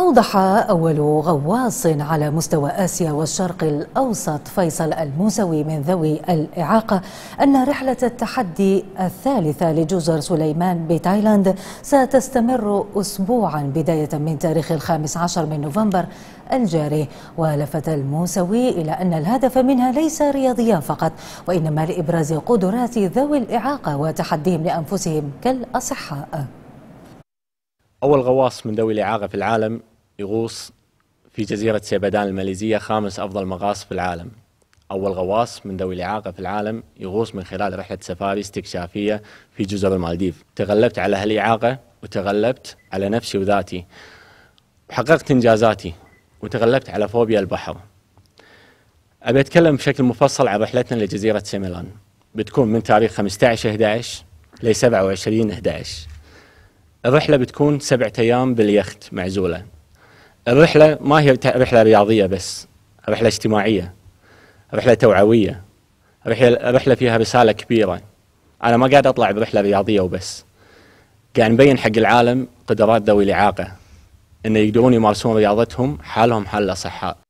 أوضح أول غواص على مستوى آسيا والشرق الأوسط فيصل الموسوي من ذوي الإعاقة أن رحلة التحدي الثالثة لجزر سليمان بتايلاند ستستمر أسبوعا بداية من تاريخ الخامس عشر من نوفمبر الجاري ولفت الموسوي إلى أن الهدف منها ليس رياضيا فقط وإنما لإبراز قدرات ذوي الإعاقة وتحديهم لأنفسهم كالأصحاء أول غواص من ذوي الإعاقة في العالم يغوص في جزيرة سيبدان الماليزية خامس أفضل مغاص في العالم أول غواص من ذوي الإعاقة في العالم يغوص من خلال رحلة سفاري استكشافية في جزر المالديف تغلبت على هالإعاقة وتغلبت على نفسي وذاتي وحققت إنجازاتي وتغلبت على فوبيا البحر أبي أتكلم بشكل مفصل عن رحلتنا لجزيرة سيميلان بتكون من تاريخ 15 11 ل 27 11 الرحلة بتكون سبعة أيام باليخت معزولة الرحله ما هي رحله رياضيه بس رحله اجتماعيه رحله توعويه رحله فيها رساله كبيره انا ما قاعد اطلع برحله رياضيه وبس قاعد نبين حق العالم قدرات ذوي الاعاقه انه يقدرون يمارسون رياضتهم حالهم حال الاصحاء